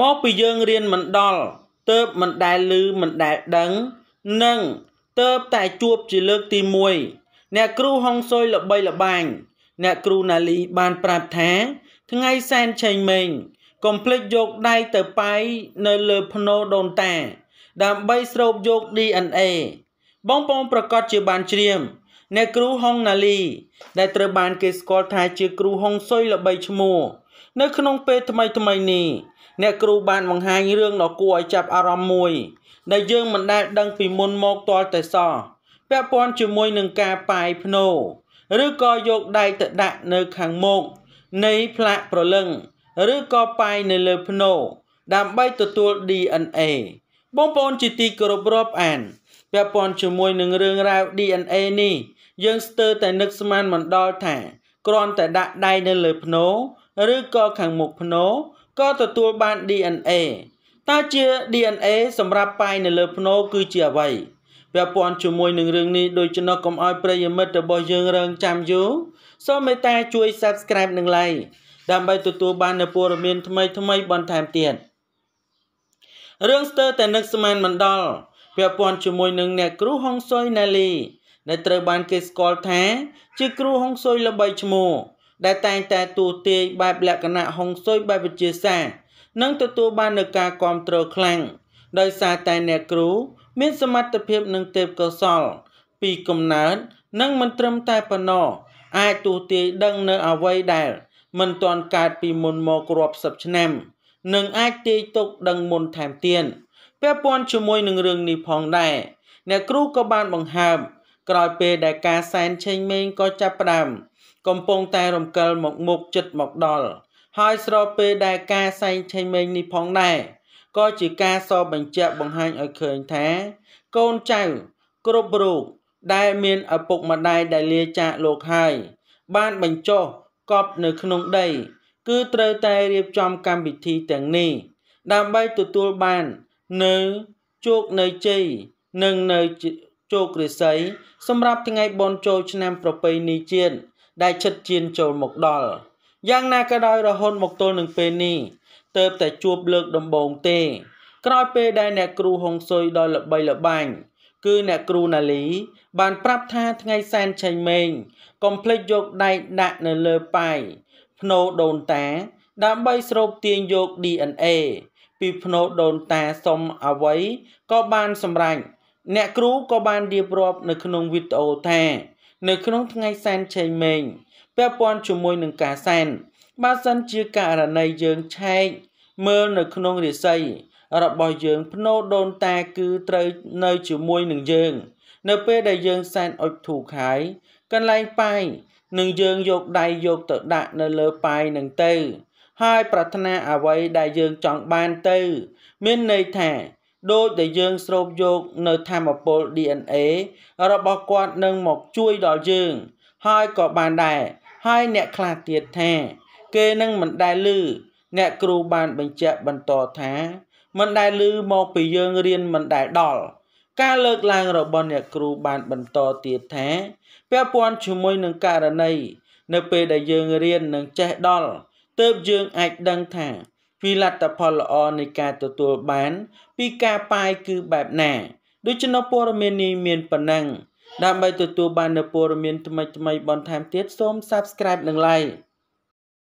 មកពីយើងរៀនមិនដល់ទៅបមិនដែលឮមិនដែលដឹងនិងទៅបតែជួបជាលើកទី1អ្នកគ្រូហុងសុយល្បីល្បាញ អ្នកគ្រូណាលីបានប្រាប់ថា ថ្ងៃសែនឆេងមេងកុំភ្លេចយកដៃទៅប៉ៃនៅលើភ្នោដូនតាដើម្បីស្រូបយក DNA បងប្អូនប្រកាសជាបានជ្រាមអ្នកគ្រូហុងណាលី ដែលត្រូវបានគេស្គាល់ថាជា គ្រូហុងសុយល្បីឈ្មោះនៅក្នុងពេលថ្មីថ្មីនេះអ្នកគ្រូបានបង្ហាញរឿងដ៏គួរឲ្យចាប់អារម្មណ៍មួយដែលយើងមិនដែលដឹងពីមុនមកទាល់តែសោះពាក់ព័ន្ធជាមួយនឹងការប៉ាយភ្នោឬក៏យកដែកទៅដាក់នៅខាងមុខនៃផ្លាកប្រលឹងឬក៏ប៉ាយនៅលើភ្នោដើម្បីទទួល DNA បងប្អូនជាទីគោរពរាប់អានពាក់ព័ន្ធជាមួយនឹងរឿងរ៉ាវ DNA នេះយើងស្ទើរតែនឹកស្មានមិនដល់ថាគ្រាន់តែដាក់ដៃនៅលើភ្នោឬក៏ខាងមុខភ្នោក៏ទទួលបាន DNA តើជា DNA សម្រាប់ប៉ែងនៅលើភ្នោគឺជាអ្វី ពាក់ព័ន្ធជាមួយនឹងរឿងនេះដូច្នោះកុំឲ្យប្រិយមិត្តរបស់យើងរងចាំយូរសូមមេត្តាជួយ Subscribe និង Like ដើម្បីទទួលបាននូវព័ត៌មាន ថ្មីៗបន្ថែមទៀតរឿងស្ទើរតែនឹកស្មានមិនដល់ពាក់ព័ន្ធជាមួយនឹងអ្នកគ្រូហុងស៊ុយណាលីដែលត្រូវបានគេស្គាល់ថា ជាគ្រូហុងស៊ុយល្បីឈ្មោះដែលតែងតែទូទាយបែបលក្ខណៈហុងស៊ុយបែបវិជាសានិងទទួលបាននូវការគ្រប់គ្រងខ្លាំងដោយសារតែអ្នកគ្រូមានសមត្ថភាពនិងទេពកោសល្យពីកំណើតនិងមិនត្រឹមតែប៉ុណ្ណោះអាចទូទាយដឹងនៅអ្វីដែលមិនទាន់កើតពីមុនមករាប់សិបឆ្នាំនិងអាចទាយទុកដឹងមុនថែមទៀតពាក់ព័ន្ធជាមួយនឹងរឿងនេះផងដែរអ្នកគ្រូក៏បានបង្ហើបក្រោយពេលដែលការសែនឆេងមេងក៏ចាប់ផ្ដើមកំពុងតែរំកិលមកមុខចិត្តមកដល់ហើយស្របពេលដែលការសែងឆេញមេញនេះផងដែរក៏ជាការសបញ្ជាក់បង្ហាញឲ្យឃើញថា កូនចៅគ្រប់រូបដែលមានឪពុកម្ដាយដែលលាចាកលោកហើយបានបញ្ចុះកប់នៅក្នុងដីគឺត្រូវតែរៀបចំកម្មវិធីទាំងនេះ ដើម្បីទទួលបាន នៅជោគនៃជ័យនិងនៅជោគរិស័យសម្រាប់ថ្ងៃបុណ្យចូលឆ្នាំប្រពៃណីជាតិដែលឈិតជៀនចូលមកដល់យ៉ាងណាក៏ដោយរហូតមកទល់នឹងពេលនេះ ទើបតែជួបលើកដំបូងទេ ក្រោយពេលដែលអ្នកគ្រូហុងស៊ុយដល់ល្បីល្បាញគឺអ្នកគ្រូណាលី បានប្រាប់ថាថ្ងៃសែនឆៃមេងកុំភ្លេចយកដែកដាក់នៅលើប៉ៃភ្នោដូនតាដើម្បីស្រូបទាញយក DNA ពីភ្នោដូនតាសុំអវ័យក៏បានសម្រេចអ្នកគ្រូក៏បានរៀបរាប់នៅក្នុងវីដេអូថានៅក្នុងថ្ងៃសែនឆេងម៉េងពាក់ព័ន្ធជាមួយនឹងការសែនបើសិនជាករណីយើងឆែកមើលនៅក្នុងរាសីរបស់យើងភ្នោដូនតាគឺត្រូវនៅជាមួយនឹងយើង នៅពេលដែលយើងសែនអុជធូខាយកន្លែងប៉ៃនឹងយើងយកដៃយកទៅដាក់នៅលើប៉ៃនឹងទៅ ហើយប្រាថ្នាអ្វីដែលយើងចង់បានទៅ មានន័យថាដោយដែលយើងស្រូបយកនៅធម្មពល DNA របស់គាត់នឹងមកជួយដល់យើង ហើយក៏បានដែរហើយអ្នកខ្លះទៀតថា គេនឹងមិនដែលឮអ្នកគ្រូបានបញ្ជាក់បន្តថា មិនដែលឮមកពីយើងរៀនមិនដែលដល់ការលើកឡើងរបស់អ្នកគ្រូបានបន្តទៀតថាពាក់ព័ន្ធជាមួយនឹងករណីនៅពេលដែលយើងរៀននឹងចេះដល់ទើបយើងអាចដឹងថាពីលទ្ធផលល្អនៃការទទួលបាន ពីការប៉ាយគឺបែបណាដូច្នោះព័ត៌មាននេះមានប៉ុណ្ណឹងដើម្បីទទួលបាននូវព័ត៌មានថ្មីៗបន្ថែមទៀតសូម Subscribe និង Like